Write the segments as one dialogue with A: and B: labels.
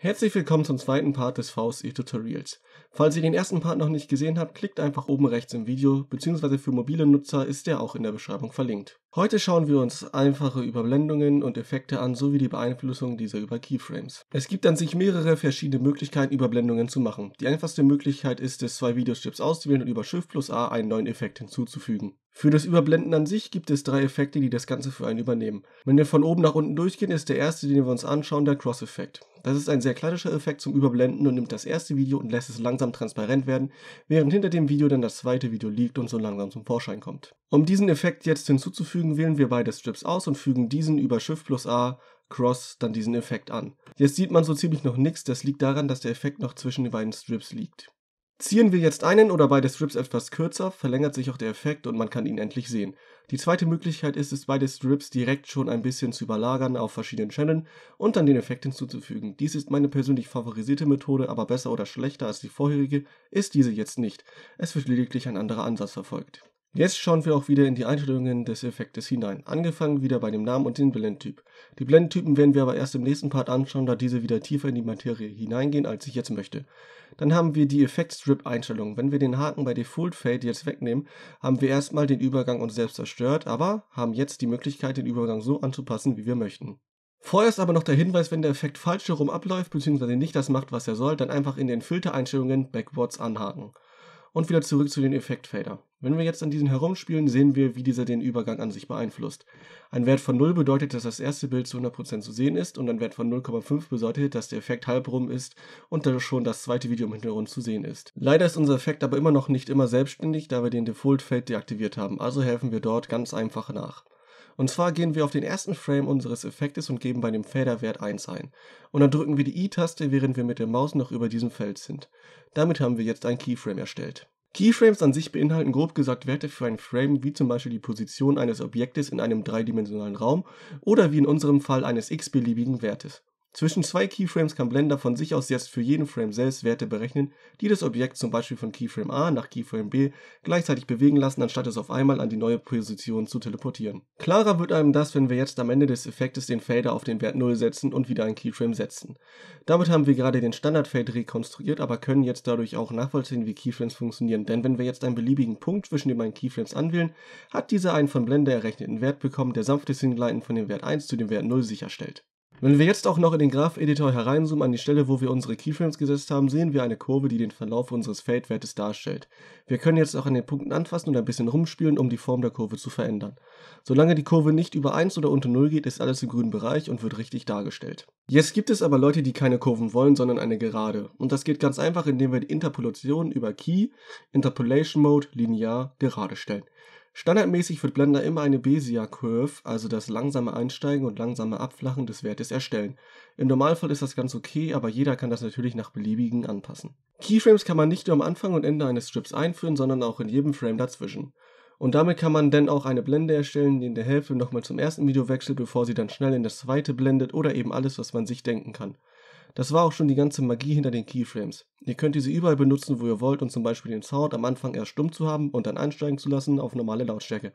A: Herzlich willkommen zum zweiten Part des VSE Tutorials. Falls ihr den ersten Part noch nicht gesehen habt, klickt einfach oben rechts im Video, beziehungsweise für mobile Nutzer ist der auch in der Beschreibung verlinkt. Heute schauen wir uns einfache Überblendungen und Effekte an, sowie die Beeinflussung dieser über Keyframes. Es gibt an sich mehrere verschiedene Möglichkeiten, Überblendungen zu machen. Die einfachste Möglichkeit ist es, zwei Videostrips auszuwählen und über Shift plus A einen neuen Effekt hinzuzufügen. Für das Überblenden an sich gibt es drei Effekte, die das Ganze für einen übernehmen. Wenn wir von oben nach unten durchgehen, ist der erste, den wir uns anschauen, der Cross-Effekt. Das ist ein sehr klassischer Effekt zum Überblenden und nimmt das erste Video und lässt es langsam transparent werden, während hinter dem Video dann das zweite Video liegt und so langsam zum Vorschein kommt. Um diesen Effekt jetzt hinzuzufügen, wählen wir beide Strips aus und fügen diesen über Shift plus A Cross dann diesen Effekt an. Jetzt sieht man so ziemlich noch nichts, das liegt daran, dass der Effekt noch zwischen den beiden Strips liegt. Ziehen wir jetzt einen oder beide Strips etwas kürzer, verlängert sich auch der Effekt und man kann ihn endlich sehen. Die zweite Möglichkeit ist es, beide Strips direkt schon ein bisschen zu überlagern auf verschiedenen Channeln und dann den Effekt hinzuzufügen. Dies ist meine persönlich favorisierte Methode, aber besser oder schlechter als die vorherige ist diese jetzt nicht. Es wird lediglich ein anderer Ansatz verfolgt. Jetzt schauen wir auch wieder in die Einstellungen des Effektes hinein, angefangen wieder bei dem Namen und dem Blendtyp. Die Blendtypen werden wir aber erst im nächsten Part anschauen, da diese wieder tiefer in die Materie hineingehen, als ich jetzt möchte. Dann haben wir die Effekt-Strip-Einstellungen. Wenn wir den Haken bei Default Fade jetzt wegnehmen, haben wir erstmal den Übergang uns selbst zerstört, aber haben jetzt die Möglichkeit, den Übergang so anzupassen, wie wir möchten. Vorerst aber noch der Hinweis, wenn der Effekt falsch herum abläuft bzw. nicht das macht, was er soll, dann einfach in den Filtereinstellungen Backwards anhaken. Und wieder zurück zu den Effektfeldern. Wenn wir jetzt an diesen herumspielen, sehen wir, wie dieser den Übergang an sich beeinflusst. Ein Wert von 0 bedeutet, dass das erste Bild zu 100% zu sehen ist und ein Wert von 0,5 bedeutet, dass der Effekt halb rum ist und dass schon das zweite Video im Hintergrund zu sehen ist. Leider ist unser Effekt aber immer noch nicht immer selbstständig, da wir den default feld deaktiviert haben, also helfen wir dort ganz einfach nach. Und zwar gehen wir auf den ersten Frame unseres Effektes und geben bei dem fader 1 ein. Und dann drücken wir die I-Taste, während wir mit der Maus noch über diesem Feld sind. Damit haben wir jetzt ein Keyframe erstellt. Keyframes an sich beinhalten grob gesagt Werte für ein Frame, wie zum Beispiel die Position eines Objektes in einem dreidimensionalen Raum oder wie in unserem Fall eines x-beliebigen Wertes zwischen zwei Keyframes kann Blender von sich aus jetzt für jeden Frame selbst Werte berechnen, die das Objekt zum Beispiel von Keyframe A nach Keyframe B gleichzeitig bewegen lassen, anstatt es auf einmal an die neue Position zu teleportieren. Klarer wird einem das, wenn wir jetzt am Ende des Effektes den Fader auf den Wert 0 setzen und wieder ein Keyframe setzen. Damit haben wir gerade den Standard-Fade rekonstruiert, aber können jetzt dadurch auch nachvollziehen, wie Keyframes funktionieren, denn wenn wir jetzt einen beliebigen Punkt zwischen den beiden Keyframes anwählen, hat dieser einen von Blender errechneten Wert bekommen, der sanftes Hingleiten von dem Wert 1 zu dem Wert 0 sicherstellt. Wenn wir jetzt auch noch in den Graph-Editor hereinzoomen an die Stelle, wo wir unsere Keyframes gesetzt haben, sehen wir eine Kurve, die den Verlauf unseres Feldwertes darstellt. Wir können jetzt auch an den Punkten anfassen und ein bisschen rumspielen, um die Form der Kurve zu verändern. Solange die Kurve nicht über 1 oder unter 0 geht, ist alles im grünen Bereich und wird richtig dargestellt. Jetzt gibt es aber Leute, die keine Kurven wollen, sondern eine Gerade. Und das geht ganz einfach, indem wir die Interpolation über Key, Interpolation Mode, linear, gerade stellen. Standardmäßig wird Blender immer eine Bezier-Curve, also das langsame Einsteigen und langsame Abflachen des Wertes erstellen. Im Normalfall ist das ganz okay, aber jeder kann das natürlich nach beliebigen anpassen. Keyframes kann man nicht nur am Anfang und Ende eines Strips einführen, sondern auch in jedem Frame dazwischen. Und damit kann man dann auch eine Blende erstellen, die in der Hälfte nochmal zum ersten Video wechselt, bevor sie dann schnell in das zweite blendet oder eben alles, was man sich denken kann. Das war auch schon die ganze Magie hinter den Keyframes. Ihr könnt diese überall benutzen, wo ihr wollt, um zum Beispiel den Sound am Anfang erst stumm zu haben und dann ansteigen zu lassen auf normale Lautstärke.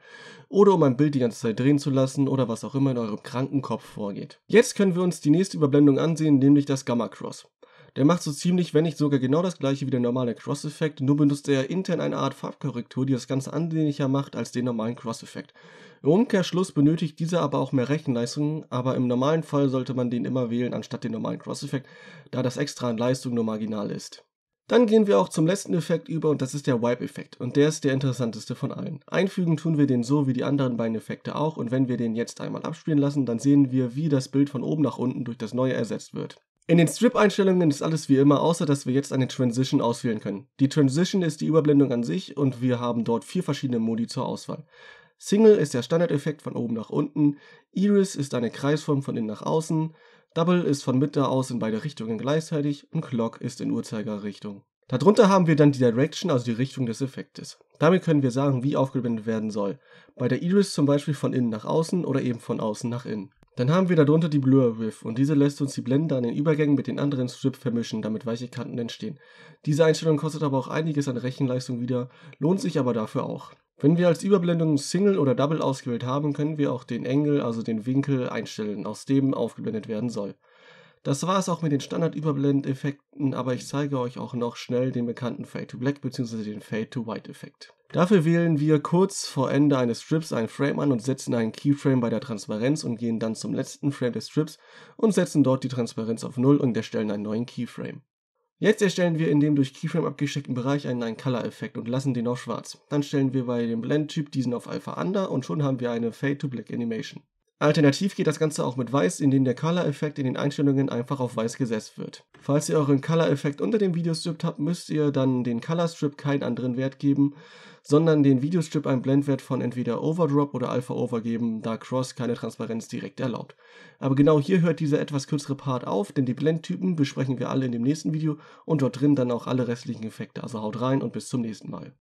A: Oder um ein Bild die ganze Zeit drehen zu lassen oder was auch immer in eurem kranken Kopf vorgeht. Jetzt können wir uns die nächste Überblendung ansehen, nämlich das Gamma Cross. Der macht so ziemlich, wenn nicht sogar genau das gleiche wie der normale Cross-Effekt, nur benutzt er intern eine Art Farbkorrektur, die das Ganze ansehnlicher macht als den normalen Cross-Effekt. Im Umkehrschluss benötigt dieser aber auch mehr Rechenleistung, aber im normalen Fall sollte man den immer wählen anstatt den normalen Cross-Effekt, da das extra an Leistung nur marginal ist. Dann gehen wir auch zum letzten Effekt über und das ist der Wipe-Effekt und der ist der interessanteste von allen. Einfügen tun wir den so wie die anderen beiden Effekte auch und wenn wir den jetzt einmal abspielen lassen, dann sehen wir, wie das Bild von oben nach unten durch das neue ersetzt wird. In den Strip-Einstellungen ist alles wie immer, außer dass wir jetzt eine Transition auswählen können. Die Transition ist die Überblendung an sich und wir haben dort vier verschiedene Modi zur Auswahl. Single ist der Standardeffekt von oben nach unten, Iris ist eine Kreisform von innen nach außen, Double ist von Mitte aus in beide Richtungen gleichzeitig und Clock ist in Uhrzeigerrichtung. Darunter haben wir dann die Direction, also die Richtung des Effektes. Damit können wir sagen, wie aufgeblendet werden soll. Bei der Iris zum Beispiel von innen nach außen oder eben von außen nach innen. Dann haben wir darunter die Blur Riff und diese lässt uns die Blende an den Übergängen mit den anderen Strips vermischen, damit weiche Kanten entstehen. Diese Einstellung kostet aber auch einiges an Rechenleistung wieder, lohnt sich aber dafür auch. Wenn wir als Überblendung Single oder Double ausgewählt haben, können wir auch den Engel, also den Winkel einstellen, aus dem aufgeblendet werden soll. Das war es auch mit den Standard-Überblendeffekten, aber ich zeige euch auch noch schnell den bekannten Fade to Black bzw. den Fade to White Effekt. Dafür wählen wir kurz vor Ende eines Strips einen Frame an und setzen einen Keyframe bei der Transparenz und gehen dann zum letzten Frame des Strips und setzen dort die Transparenz auf 0 und erstellen einen neuen Keyframe. Jetzt erstellen wir in dem durch Keyframe abgesteckten Bereich einen, neuen Color-Effekt und lassen den auf schwarz. Dann stellen wir bei dem Blend-Typ diesen auf Alpha Under und schon haben wir eine Fade-to-Black-Animation. Alternativ geht das Ganze auch mit Weiß, indem der Color-Effekt in den Einstellungen einfach auf Weiß gesetzt wird. Falls ihr euren Color-Effekt unter dem Videostrip habt, müsst ihr dann den Color-Strip keinen anderen Wert geben, sondern den Videostrip einen Blendwert von entweder Overdrop oder Alpha Over geben, da Cross keine Transparenz direkt erlaubt. Aber genau hier hört dieser etwas kürzere Part auf, denn die Blendtypen besprechen wir alle in dem nächsten Video und dort drin dann auch alle restlichen Effekte. Also haut rein und bis zum nächsten Mal.